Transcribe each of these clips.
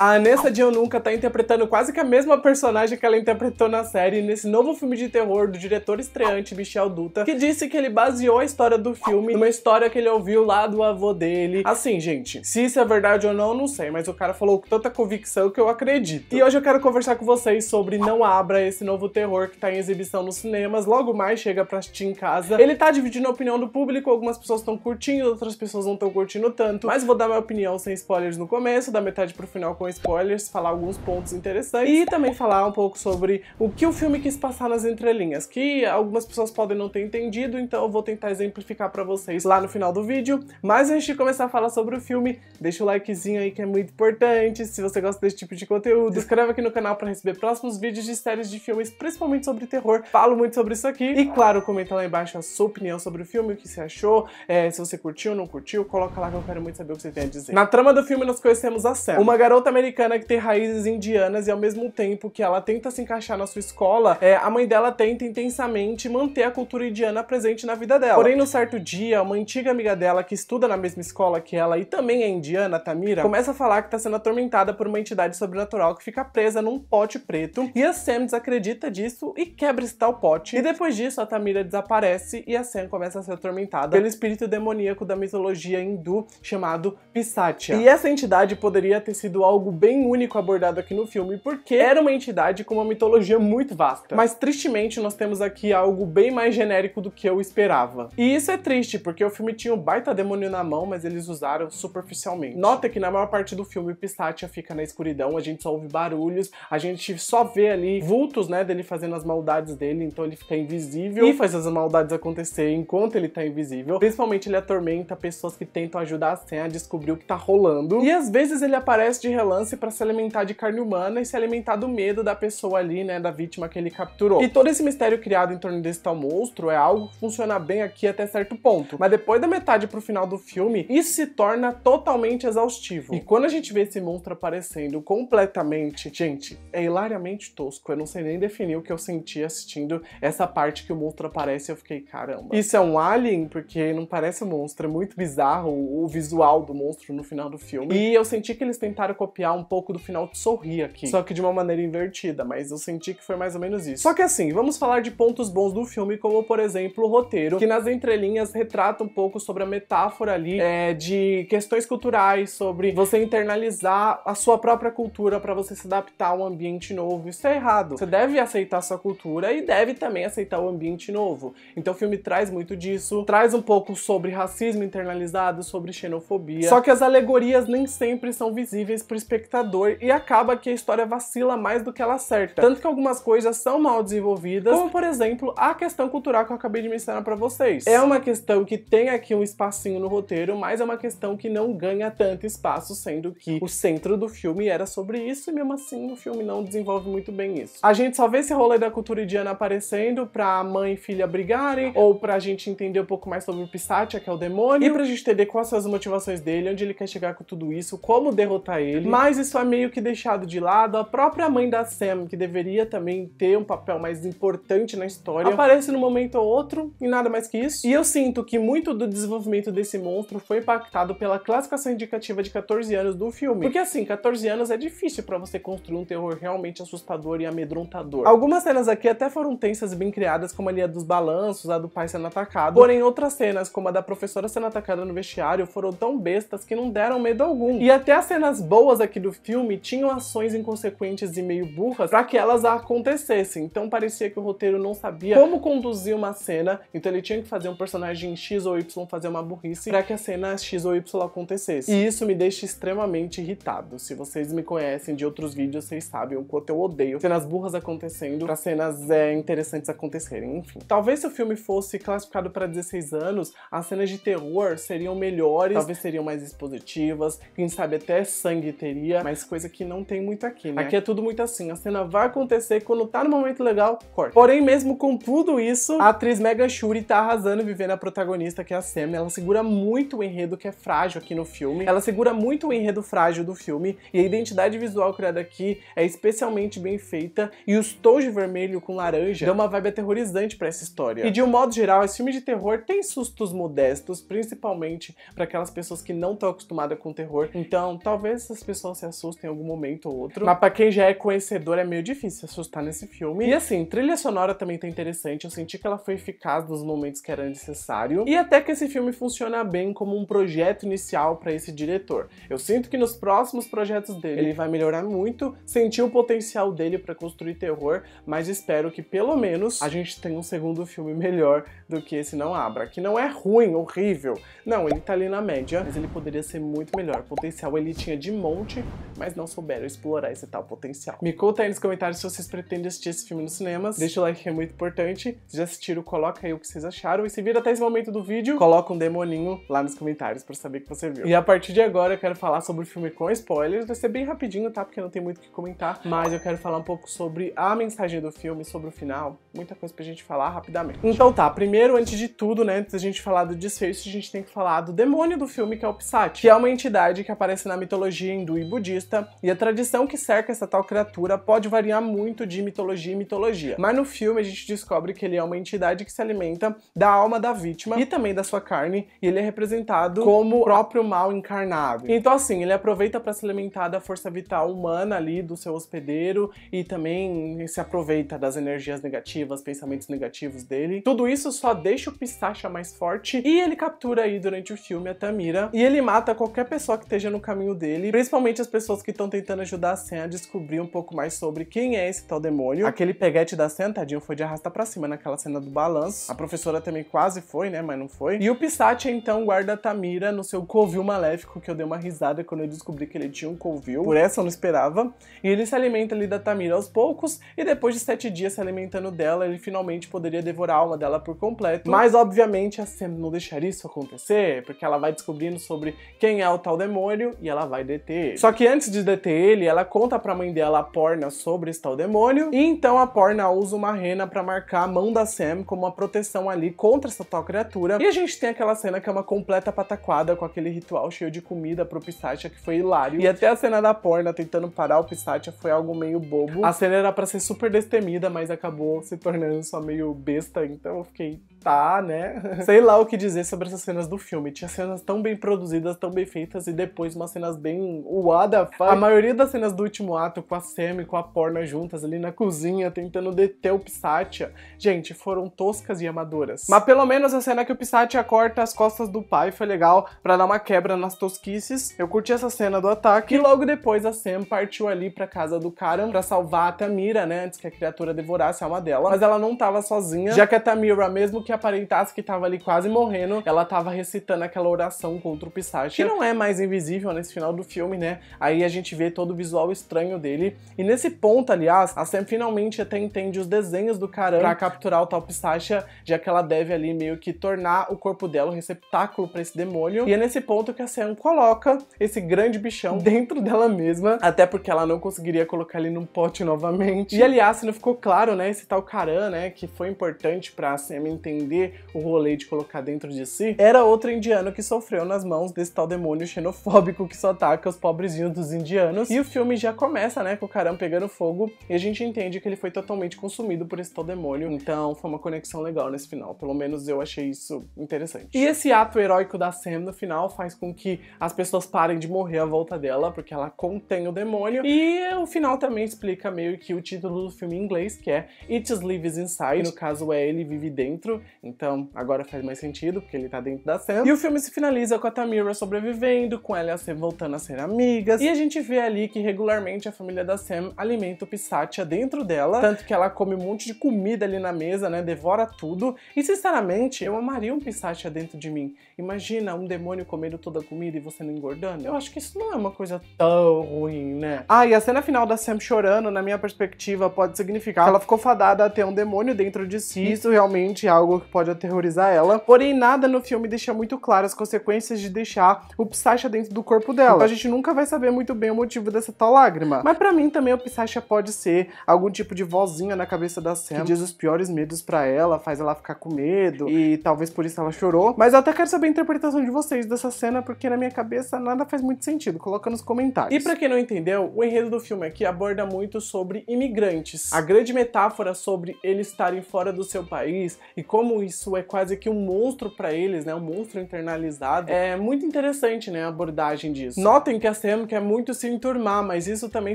A Anessa de Eu Nunca tá interpretando quase que a mesma personagem que ela interpretou na série nesse novo filme de terror do diretor estreante Michel Dutra, que disse que ele baseou a história do filme numa história que ele ouviu lá do avô dele. Assim, gente, se isso é verdade ou não, não sei, mas o cara falou com tanta convicção que eu acredito. E hoje eu quero conversar com vocês sobre Não Abra, esse novo terror que tá em exibição nos cinemas, logo mais chega pra assistir em casa. Ele tá dividindo a opinião do público, algumas pessoas estão curtindo, outras pessoas não estão curtindo tanto, mas vou dar minha opinião sem spoilers no começo, da metade pro final com spoilers, falar alguns pontos interessantes e também falar um pouco sobre o que o filme quis passar nas entrelinhas, que algumas pessoas podem não ter entendido, então eu vou tentar exemplificar para vocês lá no final do vídeo. Mas antes de começar a falar sobre o filme, deixa o likezinho aí que é muito importante. Se você gosta desse tipo de conteúdo, inscreva inscreve aqui no canal para receber próximos vídeos de séries de filmes, principalmente sobre terror. Falo muito sobre isso aqui. E claro, comenta lá embaixo a sua opinião sobre o filme, o que você achou, é, se você curtiu ou não curtiu, coloca lá que eu quero muito saber o que você tem a dizer. Na trama do filme, nós conhecemos a Sam, uma garota americana que tem raízes indianas e ao mesmo tempo que ela tenta se encaixar na sua escola, é, a mãe dela tenta intensamente manter a cultura indiana presente na vida dela. Porém, num certo dia, uma antiga amiga dela que estuda na mesma escola que ela e também é indiana, Tamira, começa a falar que está sendo atormentada por uma entidade sobrenatural que fica presa num pote preto e a Sam desacredita disso e quebra esse tal pote. E depois disso, a Tamira desaparece e a Sam começa a ser atormentada pelo espírito demoníaco da mitologia hindu chamado Pisatya. E essa entidade poderia ter sido algo algo bem único abordado aqui no filme, porque era uma entidade com uma mitologia muito vasta. Mas tristemente nós temos aqui algo bem mais genérico do que eu esperava. E isso é triste, porque o filme tinha um baita demônio na mão, mas eles usaram superficialmente. Nota que na maior parte do filme Pistatia fica na escuridão, a gente só ouve barulhos, a gente só vê ali vultos, né, dele fazendo as maldades dele, então ele fica invisível e faz as maldades acontecer enquanto ele tá invisível. Principalmente ele atormenta pessoas que tentam ajudar a Sam a descobrir o que tá rolando. E às vezes ele aparece de relógio lance para se alimentar de carne humana e se alimentar do medo da pessoa ali, né, da vítima que ele capturou. E todo esse mistério criado em torno desse tal monstro é algo que funciona bem aqui até certo ponto, mas depois da metade pro final do filme, isso se torna totalmente exaustivo. E quando a gente vê esse monstro aparecendo completamente, gente, é hilariamente tosco. Eu não sei nem definir o que eu senti assistindo essa parte que o monstro aparece, eu fiquei, caramba. Isso é um alien porque não parece um monstro, é muito bizarro o visual do monstro no final do filme. E eu senti que eles tentaram copiar copiar um pouco do final de Sorrir aqui, só que de uma maneira invertida, mas eu senti que foi mais ou menos isso. Só que assim, vamos falar de pontos bons do filme, como por exemplo o roteiro, que nas entrelinhas retrata um pouco sobre a metáfora ali é, de questões culturais, sobre você internalizar a sua própria cultura para você se adaptar a um ambiente novo. Isso é errado. Você deve aceitar a sua cultura e deve também aceitar o ambiente novo. Então o filme traz muito disso, traz um pouco sobre racismo internalizado, sobre xenofobia. Só que as alegorias nem sempre são visíveis, principalmente espectador e acaba que a história vacila mais do que ela acerta. Tanto que algumas coisas são mal desenvolvidas, como por exemplo a questão cultural que eu acabei de mencionar para vocês. É uma questão que tem aqui um espacinho no roteiro, mas é uma questão que não ganha tanto espaço, sendo que o centro do filme era sobre isso e mesmo assim o filme não desenvolve muito bem isso. A gente só vê esse rolê da cultura indiana aparecendo pra mãe e filha brigarem, ou pra gente entender um pouco mais sobre o Pissatia, que é o demônio, e pra gente entender quais são as motivações dele, onde ele quer chegar com tudo isso, como derrotar ele. Mas mas isso é meio que deixado de lado. A própria mãe da Sam, que deveria também ter um papel mais importante na história, aparece num momento ou outro e nada mais que isso. E eu sinto que muito do desenvolvimento desse monstro foi impactado pela classificação indicativa de 14 anos do filme. Porque assim, 14 anos é difícil para você construir um terror realmente assustador e amedrontador. Algumas cenas aqui até foram tensas e bem criadas, como a linha dos balanços, a do pai sendo atacado. Porém, outras cenas, como a da professora sendo atacada no vestiário, foram tão bestas que não deram medo algum. E até as cenas boas aqui aqui do filme tinham ações inconsequentes e meio burras para que elas acontecessem. Então parecia que o roteiro não sabia como conduzir uma cena, então ele tinha que fazer um personagem X ou Y fazer uma burrice para que a cena X ou Y acontecesse. E isso me deixa extremamente irritado. Se vocês me conhecem de outros vídeos, vocês sabem o quanto eu odeio cenas burras acontecendo para cenas é, interessantes acontecerem. Enfim, talvez se o filme fosse classificado para 16 anos, as cenas de terror seriam melhores, talvez seriam mais expositivas, quem sabe até sangue teria mas coisa que não tem muito aqui, né? Aqui é tudo muito assim, a cena vai acontecer quando tá no momento legal, corta. Porém, mesmo com tudo isso, a atriz Megan Shuri tá arrasando vivendo a protagonista, que é a Sam. Ela segura muito o enredo que é frágil aqui no filme. Ela segura muito o enredo frágil do filme e a identidade visual criada aqui é especialmente bem feita e os tons de vermelho com laranja dão uma vibe aterrorizante para essa história. E de um modo geral, esse filme de terror tem sustos modestos, principalmente para aquelas pessoas que não estão acostumadas com terror. Então, talvez essas pessoas pessoa se assusta em algum momento ou outro. Mas pra quem já é conhecedor, é meio difícil se assustar nesse filme. E assim, trilha sonora também tá interessante. Eu senti que ela foi eficaz nos momentos que era necessário. E até que esse filme funciona bem como um projeto inicial para esse diretor. Eu sinto que nos próximos projetos dele ele vai melhorar muito. Senti o potencial dele para construir terror, mas espero que pelo menos a gente tenha um segundo filme melhor do que esse Não Abra. Que não é ruim, horrível. Não, ele tá ali na média, mas ele poderia ser muito melhor. O potencial ele tinha de monte mas não souberam explorar esse tal potencial. Me conta aí nos comentários se vocês pretendem assistir esse filme nos cinemas. Deixa o like que é muito importante. Se já assistiram, coloca aí o que vocês acharam. E se vira até esse momento do vídeo, coloca um demoninho lá nos comentários para saber que você viu. E a partir de agora eu quero falar sobre o filme com spoilers. Vai ser bem rapidinho, tá? Porque não tem muito o que comentar. Mas eu quero falar um pouco sobre a mensagem do filme, sobre o final. Muita coisa pra gente falar rapidamente. Então tá, primeiro, antes de tudo, né? Antes da gente falar do desfecho, a gente tem que falar do demônio do filme, que é o Psat, que é uma entidade que aparece na mitologia hindu e budista, e a tradição que cerca essa tal criatura pode variar muito de mitologia em mitologia. Mas no filme a gente descobre que ele é uma entidade que se alimenta da alma da vítima e também da sua carne, e ele é representado como o próprio mal encarnado. Então assim, ele aproveita para se alimentar da força vital humana ali do seu hospedeiro e também se aproveita das energias negativas, pensamentos negativos dele. Tudo isso só deixa o Pistacha mais forte e ele captura aí durante o filme a Tamira e ele mata qualquer pessoa que esteja no caminho dele, principalmente as pessoas que estão tentando ajudar a Sam a descobrir um pouco mais sobre quem é esse tal demônio. Aquele peguete da Sam, tadinho, foi de arrastar pra cima naquela cena do balanço. A professora também quase foi, né? Mas não foi. E o Pissatia, então, guarda a Tamira no seu covil maléfico, que eu dei uma risada quando eu descobri que ele tinha um covil. Por essa eu não esperava. E ele se alimenta ali da Tamira aos poucos, e depois de sete dias se alimentando dela, ele finalmente poderia devorar a alma dela por completo. Mas, obviamente, a Sam não deixaria isso acontecer, porque ela vai descobrindo sobre quem é o tal demônio, e ela vai deter só que antes de deter ele, ela conta pra mãe dela, a Porna, sobre esse tal demônio. E então a Porna usa uma rena pra marcar a mão da Sam como uma proteção ali contra essa tal criatura. E a gente tem aquela cena que é uma completa pataquada com aquele ritual cheio de comida pro Pistacha que foi hilário. E até a cena da Porna tentando parar o Pistacha foi algo meio bobo. A cena era pra ser super destemida, mas acabou se tornando só meio besta, então eu fiquei tá, né? Sei lá o que dizer sobre essas cenas do filme. Tinha cenas tão bem produzidas, tão bem feitas, e depois umas cenas bem. What the fuck? A maioria das cenas do último ato, com a e com a Porna juntas ali na cozinha, tentando deter o Psytia, gente, foram toscas e amadoras. Mas pelo menos a cena que o Psytia corta as costas do pai foi legal para dar uma quebra nas tosquices. Eu curti essa cena do ataque. E logo depois a Sam partiu ali pra casa do Karam pra salvar a Tamira, né? Antes que a criatura devorasse a alma dela. Mas ela não tava sozinha, já que a Tamira, mesmo que que aparentasse que tava ali quase morrendo, ela tava recitando aquela oração contra o Pistache, que não é mais invisível nesse final do filme, né? Aí a gente vê todo o visual estranho dele. E nesse ponto, aliás, a Sam finalmente até entende os desenhos do Karan pra capturar o tal Pistache, já que ela deve ali meio que tornar o corpo dela um receptáculo para esse demônio. E é nesse ponto que a Sam coloca esse grande bichão dentro dela mesma, até porque ela não conseguiria colocar ele num pote novamente. E aliás, se não ficou claro, né, esse tal Karan, né, que foi importante pra Sam entender entender o rolê de colocar dentro de si, era outro indiano que sofreu nas mãos desse tal demônio xenofóbico que só ataca os pobrezinhos dos indianos. E o filme já começa, né, com o caramba pegando fogo e a gente entende que ele foi totalmente consumido por esse tal demônio. Então foi uma conexão legal nesse final. Pelo menos eu achei isso interessante. E esse ato heróico da Sam no final faz com que as pessoas parem de morrer à volta dela, porque ela contém o demônio. E o final também explica meio que o título do filme em inglês, que é It Lives Inside. No caso, é Ele Vive Dentro. Então, agora faz mais sentido, porque ele tá dentro da cena. E o filme se finaliza com a Tamira sobrevivendo, com ela e a Sam voltando a ser amigas. E a gente vê ali que regularmente a família da Sam alimenta o Pisatia dentro dela, tanto que ela come um monte de comida ali na mesa, né? Devora tudo. E sinceramente, eu amaria um Pisatia dentro de mim. Imagina um demônio comendo toda a comida e você não engordando. Eu acho que isso não é uma coisa tão ruim, né? Ah, e a cena final da Sam chorando, na minha perspectiva, pode significar que ela ficou fadada a ter um demônio dentro de si. Isso realmente é algo que pode aterrorizar ela. Porém, nada no filme deixa muito claro as consequências de deixar o Psyche dentro do corpo dela. Então a gente nunca vai saber muito bem o motivo dessa tal lágrima. Mas para mim também o Psyche pode ser algum tipo de vozinha na cabeça da Sam que diz os piores medos para ela, faz ela ficar com medo e talvez por isso ela chorou. Mas eu até quero saber a interpretação de vocês dessa cena porque na minha cabeça nada faz muito sentido. Coloca nos comentários. E para quem não entendeu, o enredo do filme aqui aborda muito sobre imigrantes. A grande metáfora sobre eles estarem fora do seu país e como como isso é quase que um monstro para eles, né? Um monstro internalizado. É muito interessante, né? A abordagem disso. Notem que a Sam quer muito se enturmar, mas isso também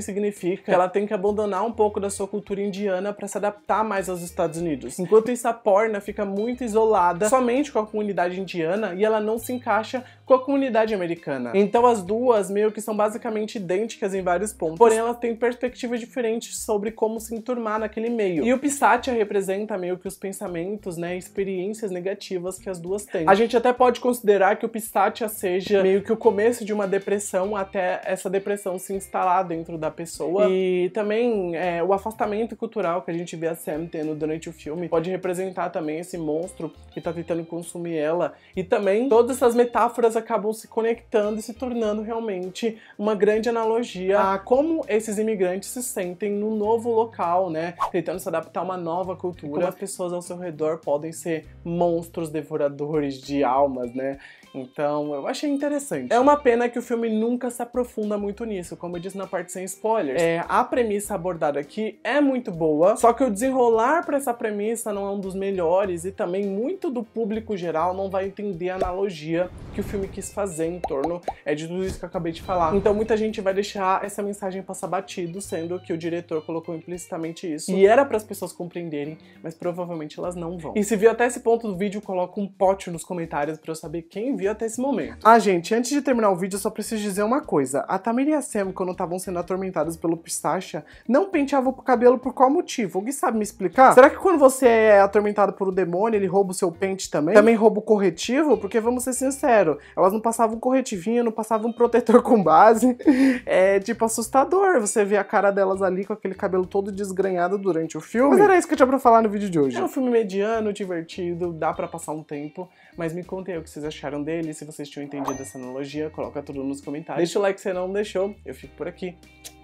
significa que ela tem que abandonar um pouco da sua cultura indiana para se adaptar mais aos Estados Unidos. Enquanto isso, a Porna fica muito isolada somente com a comunidade indiana e ela não se encaixa com a comunidade americana. Então as duas meio que são basicamente idênticas em vários pontos, porém elas têm perspectivas diferentes sobre como se enturmar naquele meio. E o Pisatia representa meio que os pensamentos, né, experiências negativas que as duas têm. A gente até pode considerar que o Pistatia seja meio que o começo de uma depressão até essa depressão se instalar dentro da pessoa. E também é, o afastamento cultural que a gente vê a Sam tendo durante o filme pode representar também esse monstro que tá tentando consumir ela. E também todas essas metáforas acabam se conectando e se tornando realmente uma grande analogia a como esses imigrantes se sentem num novo local, né? Tentando se adaptar a uma nova cultura. Como as pessoas ao seu redor podem ser monstros devoradores de almas, né? Então, eu achei interessante. É uma pena que o filme nunca se aprofunda muito nisso, como eu disse na parte sem spoilers. É, a premissa abordada aqui é muito boa, só que o desenrolar para essa premissa não é um dos melhores e também muito do público geral não vai entender a analogia que o filme quis fazer em torno é de tudo isso que eu acabei de falar. Então, muita gente vai deixar essa mensagem passar batido, sendo que o diretor colocou implicitamente isso. E era para as pessoas compreenderem, mas provavelmente elas não vão. E se viu até esse ponto do vídeo, coloca um pote nos comentários para eu saber quem viu até esse momento. Ah, gente, antes de terminar o vídeo, eu só preciso dizer uma coisa. A Tamir e a Sam, quando estavam sendo atormentadas pelo Pistacha, não penteavam o cabelo por qual motivo? Alguém sabe me explicar? Será que quando você é atormentado por um demônio, ele rouba o seu pente também? Também rouba o corretivo? Porque, vamos ser sinceros, elas não passavam corretivinho, não passavam um protetor com base. É, tipo, assustador você ver a cara delas ali com aquele cabelo todo desgrenhado durante o filme. Mas era isso que eu tinha pra falar no vídeo de hoje. É um filme mediano, divertido, dá para passar um tempo. Mas me contem o que vocês acharam dele, se vocês tinham entendido essa analogia, coloca tudo nos comentários. Deixa o like se você não deixou, eu fico por aqui.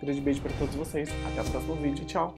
Grande beijo para todos vocês, até o próximo vídeo, tchau!